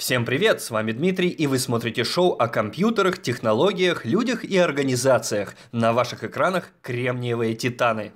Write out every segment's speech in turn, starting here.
Всем привет, с вами Дмитрий, и вы смотрите шоу о компьютерах, технологиях, людях и организациях. На ваших экранах «Кремниевые титаны».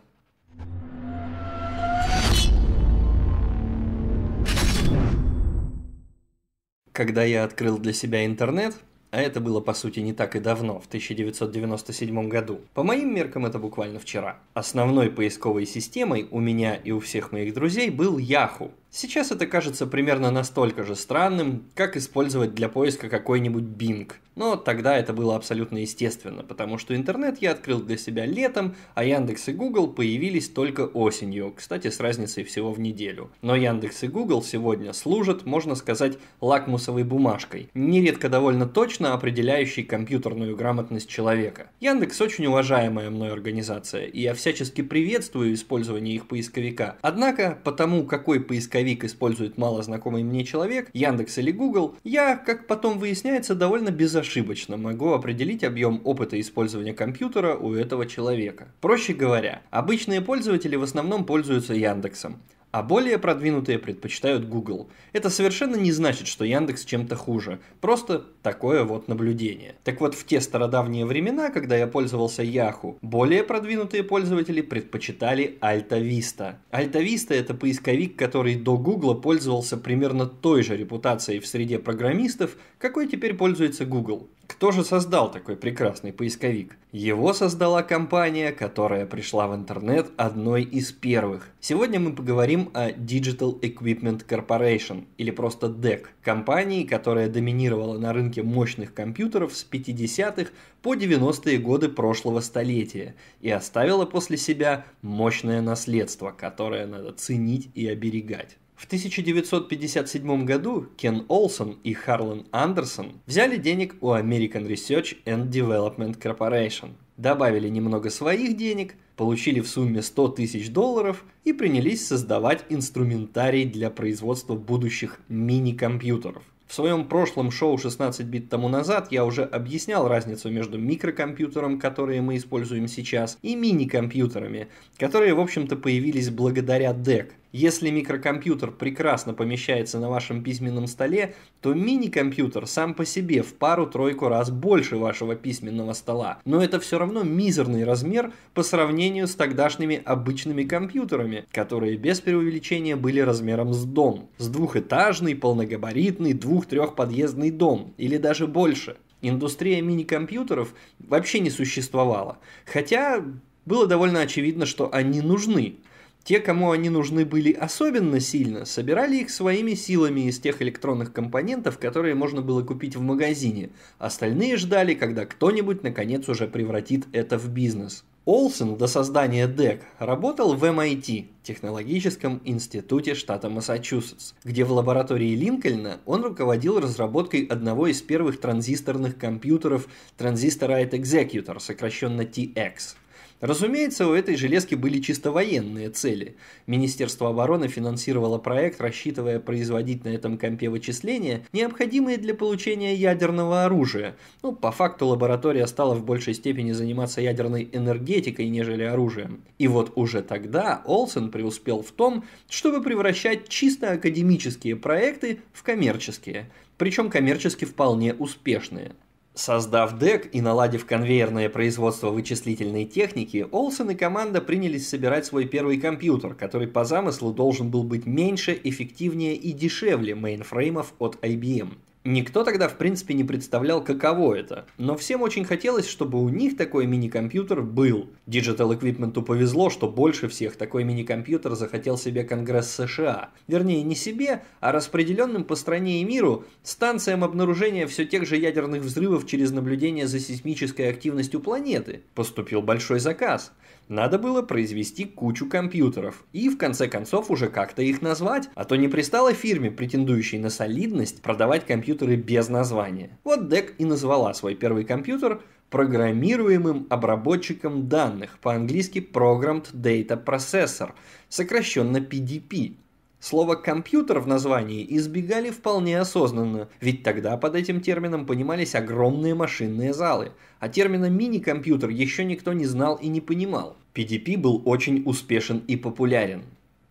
Когда я открыл для себя интернет, а это было, по сути, не так и давно, в 1997 году. По моим меркам, это буквально вчера. Основной поисковой системой у меня и у всех моих друзей был Yahoo. Сейчас это кажется примерно настолько же странным, как использовать для поиска какой-нибудь Bing. Но тогда это было абсолютно естественно, потому что интернет я открыл для себя летом, а Яндекс и Google появились только осенью, кстати, с разницей всего в неделю. Но Яндекс и Google сегодня служат, можно сказать, лакмусовой бумажкой, нередко довольно точно определяющей компьютерную грамотность человека. Яндекс очень уважаемая мной организация, и я всячески приветствую использование их поисковика. Однако, потому какой поисковик поисковик использует знакомый мне человек, Яндекс или Google, я, как потом выясняется, довольно безошибочно могу определить объем опыта использования компьютера у этого человека. Проще говоря, обычные пользователи в основном пользуются Яндексом, а более продвинутые предпочитают Google. Это совершенно не значит, что Яндекс чем-то хуже, просто такое вот наблюдение. Так вот, в те стародавние времена, когда я пользовался Yahoo, более продвинутые пользователи предпочитали AltaVista. AltaVista это поисковик, который до Google пользовался примерно той же репутацией в среде программистов, какой теперь пользуется Google. Кто же создал такой прекрасный поисковик? Его создала компания, которая пришла в интернет одной из первых. Сегодня мы поговорим о Digital Equipment Corporation, или просто DEC, компании, которая доминировала на рынке мощных компьютеров с 50-х по 90-е годы прошлого столетия и оставила после себя мощное наследство, которое надо ценить и оберегать. В 1957 году Кен Олсон и Харлан Андерсон взяли денег у American Research and Development Corporation, добавили немного своих денег, получили в сумме 100 тысяч долларов и принялись создавать инструментарий для производства будущих мини-компьютеров. В своем прошлом шоу 16 бит тому назад я уже объяснял разницу между микрокомпьютером, которые мы используем сейчас, и мини-компьютерами, которые, в общем-то, появились благодаря DEC – если микрокомпьютер прекрасно помещается на вашем письменном столе, то мини-компьютер сам по себе в пару-тройку раз больше вашего письменного стола. Но это все равно мизерный размер по сравнению с тогдашними обычными компьютерами, которые без преувеличения были размером с дом. С двухэтажный, полногабаритный, двух-трехподъездный дом. Или даже больше. Индустрия мини-компьютеров вообще не существовала. Хотя было довольно очевидно, что они нужны. Те, кому они нужны были особенно сильно, собирали их своими силами из тех электронных компонентов, которые можно было купить в магазине. Остальные ждали, когда кто-нибудь наконец уже превратит это в бизнес. Олсен до создания DEC работал в MIT, эм Технологическом институте штата Массачусетс, где в лаборатории Линкольна он руководил разработкой одного из первых транзисторных компьютеров Transistorite Executor, сокращенно TX. Разумеется, у этой железки были чисто военные цели. Министерство обороны финансировало проект, рассчитывая производить на этом компе вычисления, необходимые для получения ядерного оружия. Ну, по факту лаборатория стала в большей степени заниматься ядерной энергетикой, нежели оружием. И вот уже тогда Олсен преуспел в том, чтобы превращать чисто академические проекты в коммерческие. Причем коммерчески вполне успешные. Создав дек и наладив конвейерное производство вычислительной техники, Олсен и команда принялись собирать свой первый компьютер, который по замыслу должен был быть меньше, эффективнее и дешевле мейнфреймов от IBM – Никто тогда, в принципе, не представлял, каково это. Но всем очень хотелось, чтобы у них такой мини-компьютер был. Digital Equipment повезло, что больше всех такой мини-компьютер захотел себе Конгресс США. Вернее, не себе, а распределенным по стране и миру станциям обнаружения все тех же ядерных взрывов через наблюдение за сейсмической активностью планеты. Поступил большой заказ. Надо было произвести кучу компьютеров. И, в конце концов, уже как-то их назвать. А то не пристало фирме, претендующей на солидность, продавать компьютер компьютеры без названия. Вот Дек и назвала свой первый компьютер программируемым обработчиком данных, по-английски Programmed Data Processor, сокращенно PDP. Слово «компьютер» в названии избегали вполне осознанно, ведь тогда под этим термином понимались огромные машинные залы, а термина «мини-компьютер» еще никто не знал и не понимал. PDP был очень успешен и популярен.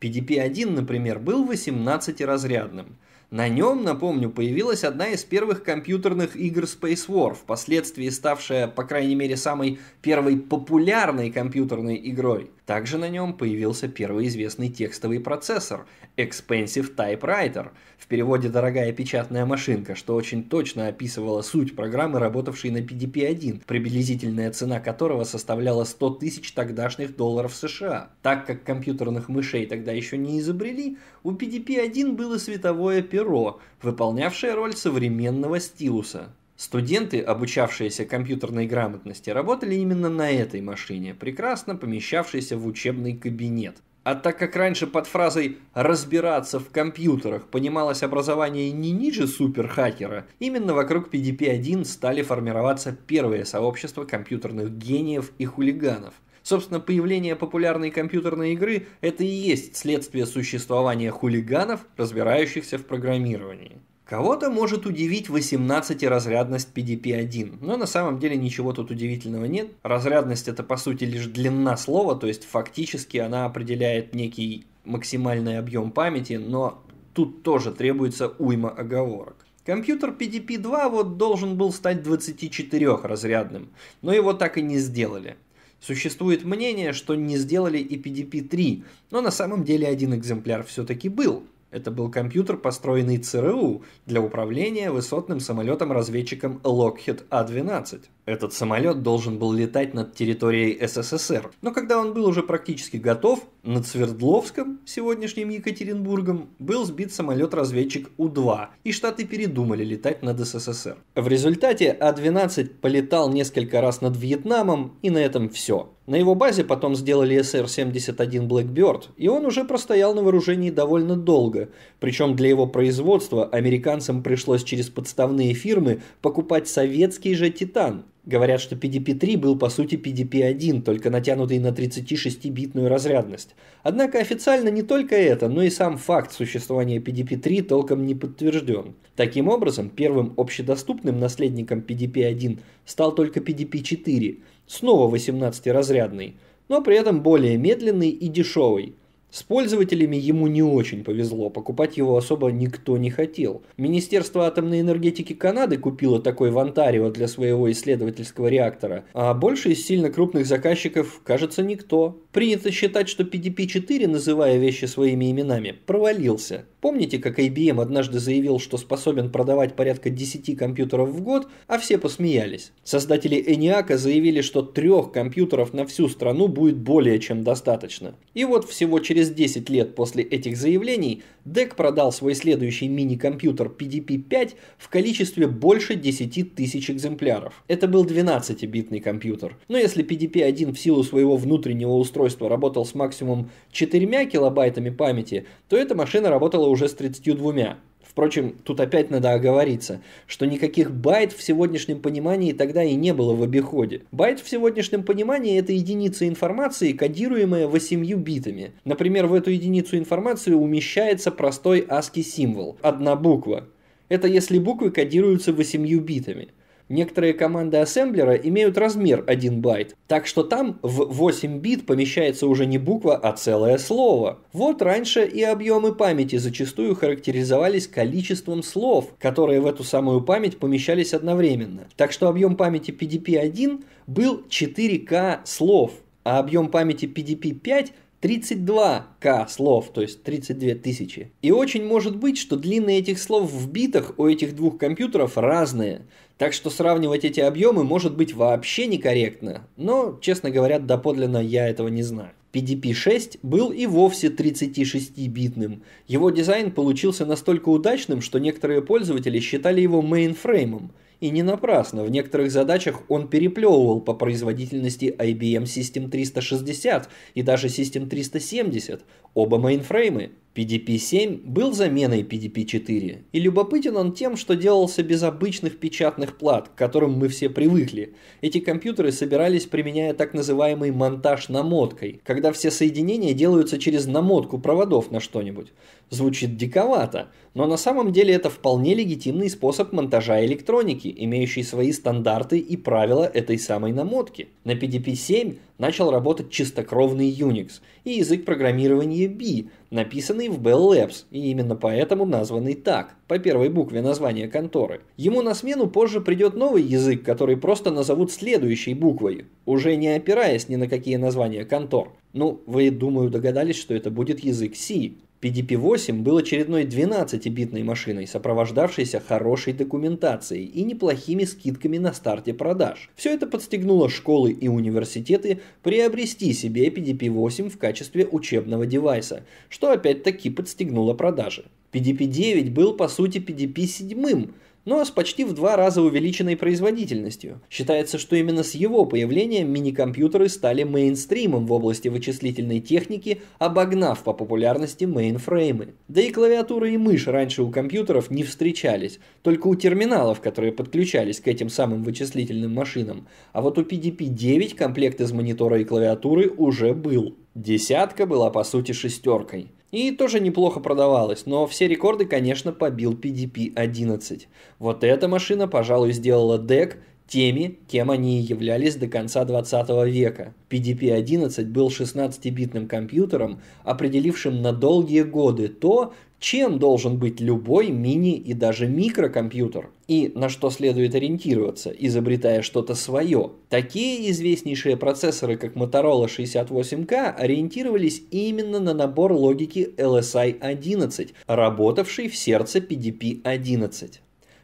PDP-1, например, был 18-разрядным – на нем, напомню, появилась одна из первых компьютерных игр Space War, впоследствии ставшая, по крайней мере, самой первой популярной компьютерной игрой – также на нем появился первый известный текстовый процессор – Expensive Typewriter, в переводе «дорогая печатная машинка», что очень точно описывала суть программы, работавшей на PDP-1, приблизительная цена которого составляла 100 тысяч тогдашних долларов США. Так как компьютерных мышей тогда еще не изобрели, у PDP-1 было световое перо, выполнявшее роль современного стилуса. Студенты, обучавшиеся компьютерной грамотности, работали именно на этой машине, прекрасно помещавшейся в учебный кабинет. А так как раньше под фразой «разбираться в компьютерах» понималось образование не ниже суперхакера, именно вокруг PDP-1 стали формироваться первые сообщества компьютерных гениев и хулиганов. Собственно, появление популярной компьютерной игры – это и есть следствие существования хулиганов, разбирающихся в программировании. Кого-то может удивить 18-разрядность PDP-1, но на самом деле ничего тут удивительного нет. Разрядность это по сути лишь длина слова, то есть фактически она определяет некий максимальный объем памяти, но тут тоже требуется уйма оговорок. Компьютер PDP-2 вот должен был стать 24-разрядным, но его так и не сделали. Существует мнение, что не сделали и PDP-3, но на самом деле один экземпляр все-таки был. Это был компьютер, построенный ЦРУ для управления высотным самолетом-разведчиком Lockheed A-12. А этот самолет должен был летать над территорией СССР, но когда он был уже практически готов, над Свердловском, сегодняшним Екатеринбургом, был сбит самолет-разведчик У-2, и штаты передумали летать над СССР. В результате А-12 полетал несколько раз над Вьетнамом, и на этом все. На его базе потом сделали ср 71 Blackbird, и он уже простоял на вооружении довольно долго. Причем для его производства американцам пришлось через подставные фирмы покупать советский же «Титан», Говорят, что PDP-3 был по сути PDP-1, только натянутый на 36-битную разрядность. Однако официально не только это, но и сам факт существования PDP-3 толком не подтвержден. Таким образом, первым общедоступным наследником PDP-1 стал только PDP-4, снова 18-разрядный, но при этом более медленный и дешевый – с пользователями ему не очень повезло, покупать его особо никто не хотел. Министерство атомной энергетики Канады купило такой в Онтарио для своего исследовательского реактора, а больше из сильно крупных заказчиков, кажется, никто. Принято считать, что PDP-4, называя вещи своими именами, провалился. Помните, как IBM однажды заявил, что способен продавать порядка 10 компьютеров в год, а все посмеялись? Создатели ENIAC заявили, что трех компьютеров на всю страну будет более чем достаточно. И вот всего через через 10 лет после этих заявлений DEC продал свой следующий мини-компьютер PDP-5 в количестве больше 10 тысяч экземпляров. Это был 12-битный компьютер. Но если PDP-1 в силу своего внутреннего устройства работал с максимум 4 килобайтами памяти, то эта машина работала уже с 32. Впрочем, тут опять надо оговориться, что никаких байт в сегодняшнем понимании тогда и не было в обиходе. Байт в сегодняшнем понимании это единица информации, кодируемая 8 битами. Например, в эту единицу информации умещается простой ASCII символ, одна буква. Это если буквы кодируются 8 битами. Некоторые команды ассемблера имеют размер 1 байт, так что там в 8 бит помещается уже не буква, а целое слово. Вот раньше и объемы памяти зачастую характеризовались количеством слов, которые в эту самую память помещались одновременно. Так что объем памяти PDP-1 был 4К слов, а объем памяти PDP-5 32к слов, то есть 32 тысячи. И очень может быть, что длины этих слов в битах у этих двух компьютеров разные, так что сравнивать эти объемы может быть вообще некорректно, но, честно говоря, доподлинно я этого не знаю. PDP-6 был и вовсе 36-битным. Его дизайн получился настолько удачным, что некоторые пользователи считали его мейнфреймом – и не напрасно, в некоторых задачах он переплевывал по производительности IBM System 360 и даже System 370, оба мейнфреймы – PDP-7 был заменой PDP-4, и любопытен он тем, что делался без обычных печатных плат, к которым мы все привыкли. Эти компьютеры собирались, применяя так называемый монтаж намоткой, когда все соединения делаются через намотку проводов на что-нибудь. Звучит диковато, но на самом деле это вполне легитимный способ монтажа электроники, имеющий свои стандарты и правила этой самой намотки. На PDP-7 начал работать чистокровный Unix и язык программирования B, написанный в Bell Labs и именно поэтому названный так, по первой букве названия конторы. Ему на смену позже придет новый язык, который просто назовут следующей буквой, уже не опираясь ни на какие названия контор. Ну, вы, думаю, догадались, что это будет язык C. PDP-8 был очередной 12-битной машиной, сопровождавшейся хорошей документацией и неплохими скидками на старте продаж. Все это подстегнуло школы и университеты приобрести себе PDP-8 в качестве учебного девайса, что опять-таки подстегнуло продажи. PDP-9 был по сути PDP-7, но с почти в два раза увеличенной производительностью. Считается, что именно с его появлением мини-компьютеры стали мейнстримом в области вычислительной техники, обогнав по популярности мейнфреймы. Да и клавиатура и мышь раньше у компьютеров не встречались, только у терминалов, которые подключались к этим самым вычислительным машинам. А вот у PDP-9 комплект из монитора и клавиатуры уже был. Десятка была по сути шестеркой – и тоже неплохо продавалась, но все рекорды, конечно, побил PDP-11. Вот эта машина, пожалуй, сделала дек теми, кем они и являлись до конца 20 века. PDP-11 был 16-битным компьютером, определившим на долгие годы то, чем должен быть любой мини и даже микрокомпьютер, и на что следует ориентироваться, изобретая что-то свое. Такие известнейшие процессоры, как Motorola 68K, ориентировались именно на набор логики LSI-11, работавший в сердце PDP-11.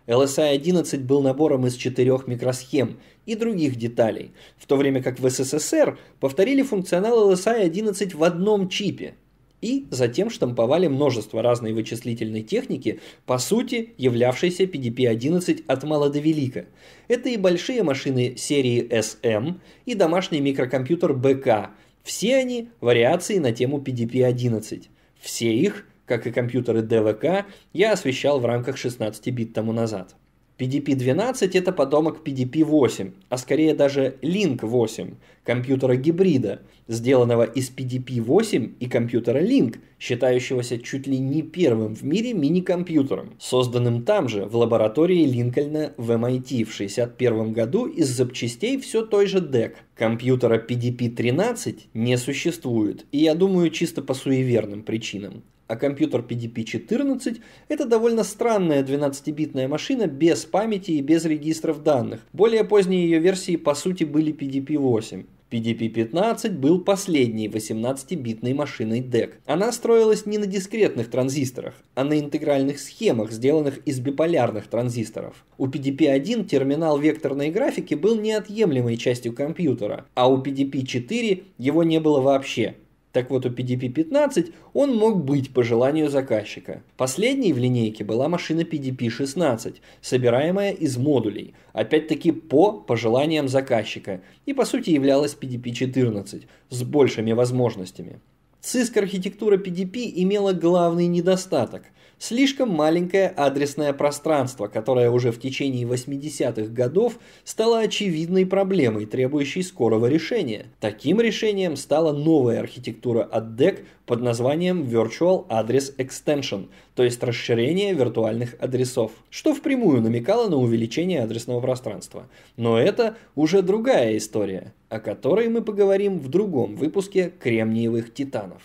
LSI-11 был набором из четырех микросхем и других деталей, в то время как в СССР повторили функционал LSI-11 в одном чипе – и затем штамповали множество разной вычислительной техники, по сути являвшейся PDP-11 от мала до велика. Это и большие машины серии SM, эм, и домашний микрокомпьютер БК. Все они вариации на тему PDP-11. Все их, как и компьютеры ДВК, я освещал в рамках 16 бит тому назад. PDP-12 это подомок PDP-8, а скорее даже Link-8, компьютера-гибрида, сделанного из PDP-8 и компьютера Link, считающегося чуть ли не первым в мире мини-компьютером, созданным там же, в лаборатории Линкольна в MIT в 1961 году из запчастей все той же DEC. Компьютера PDP-13 не существует, и я думаю, чисто по суеверным причинам а компьютер PDP-14 – это довольно странная 12-битная машина без памяти и без регистров данных. Более поздние ее версии по сути были PDP-8. PDP-15 был последней 18-битной машиной DEC. Она строилась не на дискретных транзисторах, а на интегральных схемах, сделанных из биполярных транзисторов. У PDP-1 терминал векторной графики был неотъемлемой частью компьютера, а у PDP-4 его не было вообще. Так вот, у PDP-15 он мог быть по желанию заказчика. Последней в линейке была машина PDP-16, собираемая из модулей, опять-таки по пожеланиям заказчика, и по сути являлась PDP-14 с большими возможностями. CISC архитектура PDP имела главный недостаток – слишком маленькое адресное пространство, которое уже в течение 80-х годов стало очевидной проблемой, требующей скорого решения. Таким решением стала новая архитектура от DEC под названием Virtual Address Extension, то есть расширение виртуальных адресов, что впрямую намекало на увеличение адресного пространства. Но это уже другая история, о которой мы поговорим в другом выпуске «Кремниевых титанов».